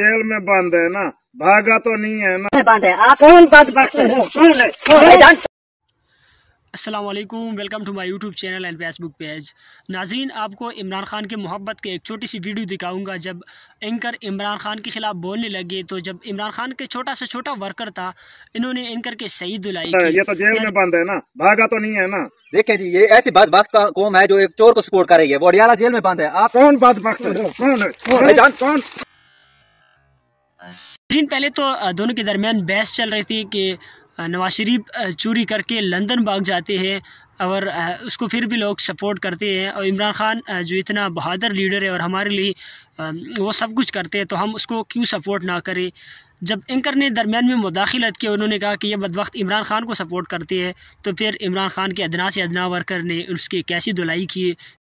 jail में बंद है ना भागा तो नहीं है ना बंद है आप कौन बात करते हो Aslam welcome to my YouTube channel and Facebook page नाजरीन आपको इमरान खान के मोहब्बत के एक छोटी सी वीडियो दिखाऊंगा जब एंकर इमरान खान के खिलाफ बोलने लगे तो जब इमरान खान के छोटा से छोटा वर्कर था इन्होंने एंकर के सही धुलाई ये तो जेल में बंद है ना भागा तो नहीं है ना देखे जी ये ऐसी बात बात का कौम है जो एक चोर को सपोर्ट कर रही है वो जेल में बंद है आप कौन बात कौन कौन दिन पहले तो दोनों के दरमियान बहस चल रही थी कि नवाज शरीफ चोरी करके लंदन भाग जाते हैं और उसको फिर भी लोग सपोर्ट करते हैं और इमरान खान जो इतना बहादुर लीडर है और हमारे लिए वो सब कुछ करते हैं तो हम उसको क्यों सपोर्ट ना करें जब एंकर ने दरमियान में मुदाखलत की उन्होंने कहा कि यह बदवक्त इमरान खान को सपोर्ट करते हैं तो फिर इमरान खान के अदना से अदना वर्कर ने उसकी कैसी धुलाई की